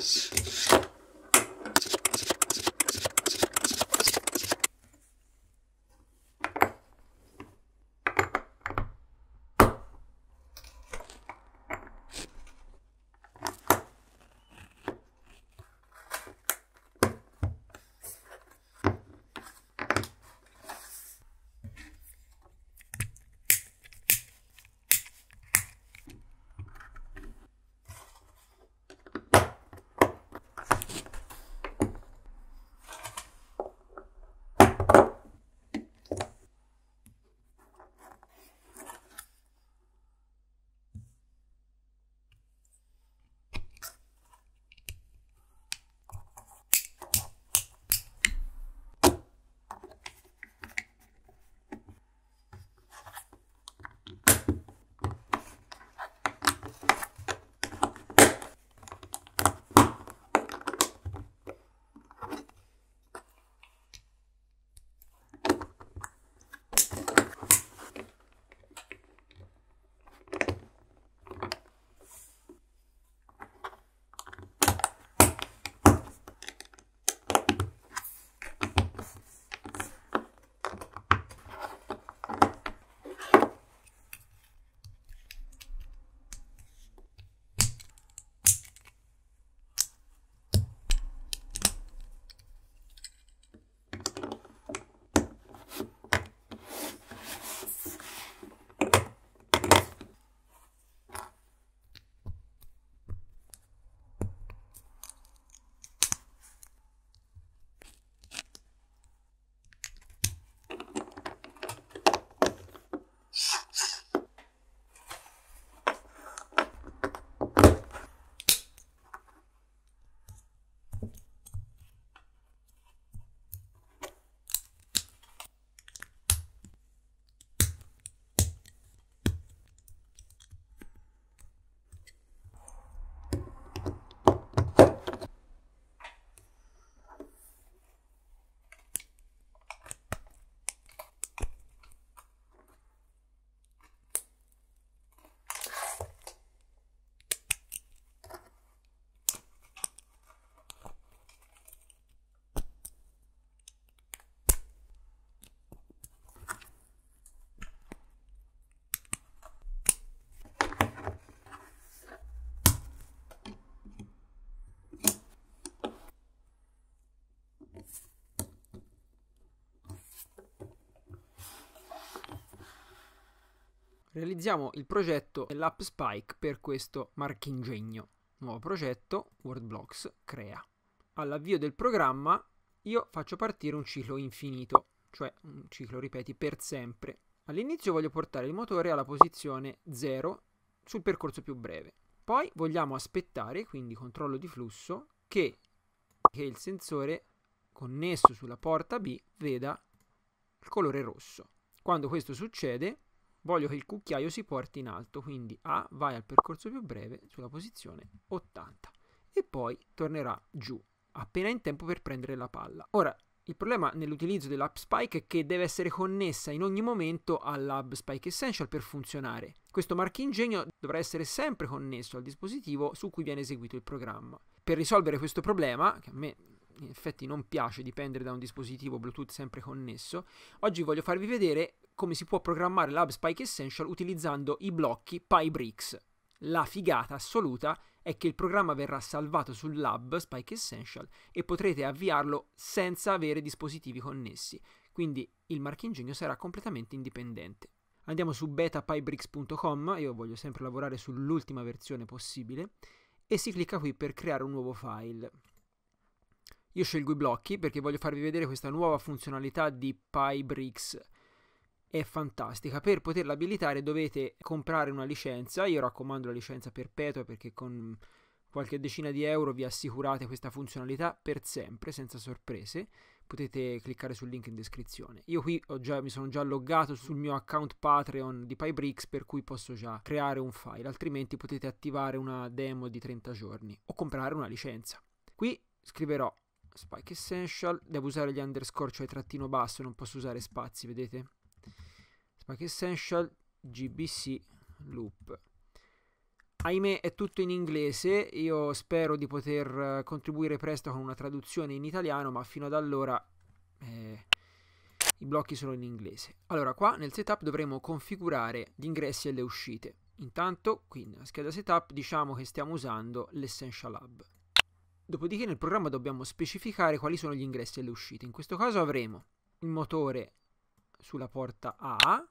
this. Realizziamo il progetto dell'app Spike per questo marchingegno. Nuovo progetto, WordBlocks, crea. All'avvio del programma io faccio partire un ciclo infinito, cioè un ciclo, ripeti, per sempre. All'inizio voglio portare il motore alla posizione 0 sul percorso più breve. Poi vogliamo aspettare, quindi controllo di flusso, che, che il sensore connesso sulla porta B veda il colore rosso. Quando questo succede, Voglio che il cucchiaio si porti in alto, quindi A vai al percorso più breve sulla posizione 80 e poi tornerà giù, appena in tempo per prendere la palla. Ora, il problema nell'utilizzo dell'App Spike è che deve essere connessa in ogni momento all'App Spike Essential per funzionare. Questo marchingegno dovrà essere sempre connesso al dispositivo su cui viene eseguito il programma. Per risolvere questo problema, che a me in effetti non piace dipendere da un dispositivo Bluetooth sempre connesso, oggi voglio farvi vedere come si può programmare l'Hub Spike Essential utilizzando i blocchi PyBricks. La figata assoluta è che il programma verrà salvato sull'Hub Spike Essential e potrete avviarlo senza avere dispositivi connessi, quindi il marchingegno sarà completamente indipendente. Andiamo su betapybricks.com, io voglio sempre lavorare sull'ultima versione possibile, e si clicca qui per creare un nuovo file. Io scelgo i blocchi perché voglio farvi vedere questa nuova funzionalità di PyBricks è fantastica. Per poterla abilitare dovete comprare una licenza, io raccomando la licenza perpetua perché con qualche decina di euro vi assicurate questa funzionalità per sempre, senza sorprese. Potete cliccare sul link in descrizione. Io qui già, mi sono già loggato sul mio account Patreon di PyBricks, per cui posso già creare un file, altrimenti potete attivare una demo di 30 giorni o comprare una licenza. Qui scriverò Spike Essential, devo usare gli underscore, cioè trattino basso, non posso usare spazi, vedete? Pack Essential GBC Loop. Ahimè è tutto in inglese, io spero di poter eh, contribuire presto con una traduzione in italiano, ma fino ad allora eh, i blocchi sono in inglese. Allora qua nel setup dovremo configurare gli ingressi e le uscite. Intanto qui nella scheda setup diciamo che stiamo usando l'Essential Hub. Dopodiché nel programma dobbiamo specificare quali sono gli ingressi e le uscite. In questo caso avremo il motore sulla porta A,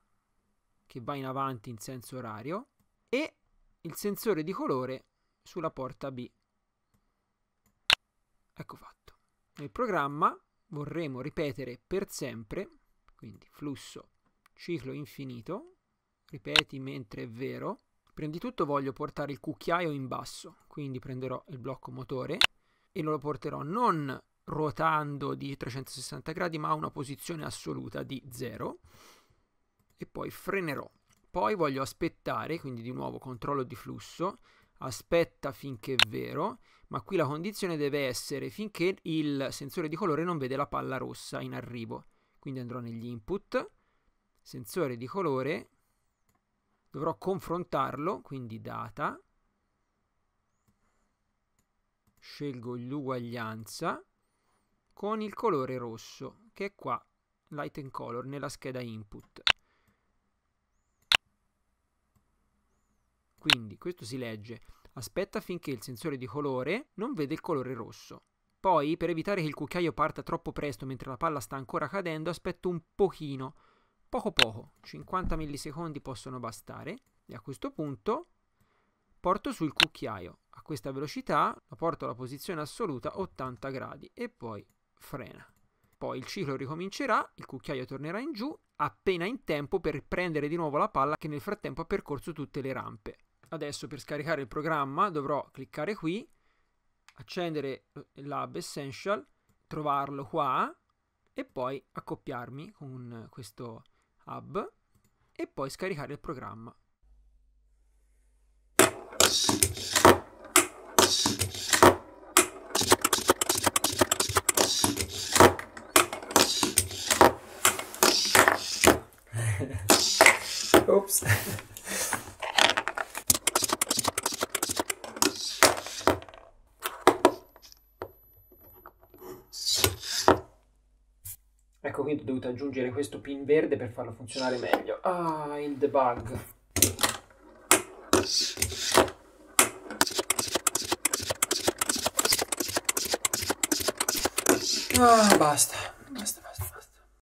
che va in avanti in senso orario e il sensore di colore sulla porta B. Ecco fatto. Nel programma vorremmo ripetere per sempre, quindi flusso ciclo infinito, ripeti mentre è vero. Prima di tutto voglio portare il cucchiaio in basso, quindi prenderò il blocco motore e lo porterò non ruotando di 360 gradi ma a una posizione assoluta di 0 e poi frenerò. Poi voglio aspettare, quindi di nuovo controllo di flusso, aspetta finché è vero, ma qui la condizione deve essere finché il sensore di colore non vede la palla rossa in arrivo. Quindi andrò negli input, sensore di colore, dovrò confrontarlo, quindi data, scelgo l'uguaglianza con il colore rosso che è qua, light and color, nella scheda input. Quindi questo si legge aspetta finché il sensore di colore non vede il colore rosso. Poi, per evitare che il cucchiaio parta troppo presto mentre la palla sta ancora cadendo, aspetto un pochino, poco poco, 50 millisecondi possono bastare e a questo punto porto sul cucchiaio. A questa velocità lo porto alla posizione assoluta 80 gradi e poi frena. Poi il ciclo ricomincerà, il cucchiaio tornerà in giù appena in tempo per prendere di nuovo la palla che nel frattempo ha percorso tutte le rampe. Adesso per scaricare il programma dovrò cliccare qui, accendere eh, Lab Essential, trovarlo qua e poi accoppiarmi con questo hub e poi scaricare il programma. Ops. quindi ho dovuto aggiungere questo pin verde per farlo funzionare meglio. Ah, il debug. Ah, basta.